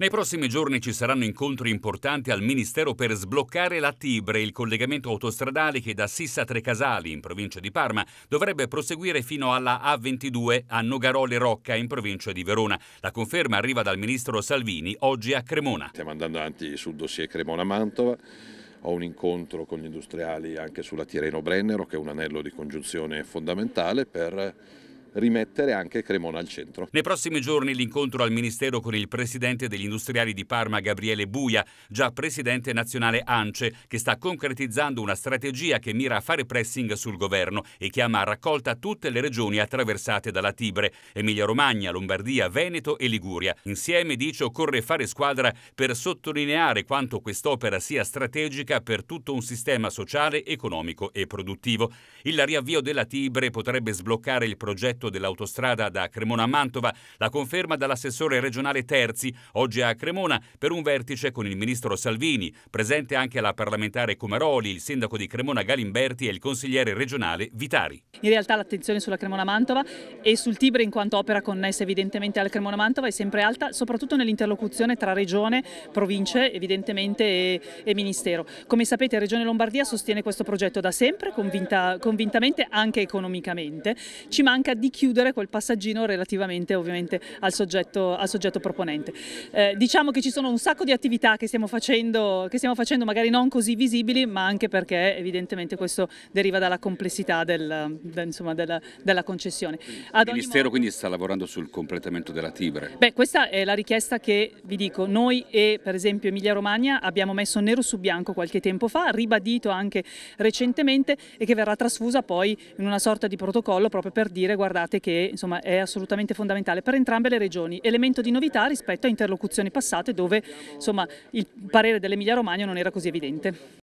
Nei prossimi giorni ci saranno incontri importanti al Ministero per sbloccare la Tibre, il collegamento autostradale che da Sissa Trecasali, in provincia di Parma, dovrebbe proseguire fino alla A22 a Nogarole Rocca, in provincia di Verona. La conferma arriva dal Ministro Salvini oggi a Cremona. Stiamo andando avanti sul dossier Cremona-Mantova ho un incontro con gli industriali anche sulla Tireno Brennero che è un anello di congiunzione fondamentale per rimettere anche Cremona al centro. Nei prossimi giorni l'incontro al Ministero con il Presidente degli Industriali di Parma, Gabriele Buia, già Presidente nazionale ANCE, che sta concretizzando una strategia che mira a fare pressing sul governo e chiama a raccolta tutte le regioni attraversate dalla Tibre, Emilia-Romagna, Lombardia, Veneto e Liguria. Insieme, dice, occorre fare squadra per sottolineare quanto quest'opera sia strategica per tutto un sistema sociale, economico e produttivo. Il riavvio della Tibre potrebbe sbloccare il progetto progetto dell'autostrada da Cremona a Mantova, la conferma dall'assessore regionale Terzi, oggi a Cremona, per un vertice con il ministro Salvini, presente anche la parlamentare Comaroli, il sindaco di Cremona Galimberti e il consigliere regionale Vitari. In realtà l'attenzione sulla Cremona-Mantova e sul Tibre in quanto opera connessa evidentemente alla Cremona-Mantova è sempre alta, soprattutto nell'interlocuzione tra regione, province evidentemente e, e ministero. Come sapete Regione Lombardia sostiene questo progetto da sempre, convinta, convintamente anche economicamente. Ci manca di di chiudere quel passaggino relativamente ovviamente al soggetto, al soggetto proponente. Eh, diciamo che ci sono un sacco di attività che stiamo, facendo, che stiamo facendo magari non così visibili ma anche perché evidentemente questo deriva dalla complessità del, del, insomma, della, della, concessione. Ad Il Ministero modo, quindi sta lavorando sul completamento della Tibre? Beh, questa è la richiesta che vi dico, noi e per esempio Emilia Romagna abbiamo messo nero su bianco qualche tempo fa, ribadito anche recentemente e che verrà trasfusa poi in una sorta di protocollo proprio per dire guardate guardate che insomma, è assolutamente fondamentale per entrambe le regioni, elemento di novità rispetto a interlocuzioni passate dove insomma, il parere dell'Emilia Romagna non era così evidente.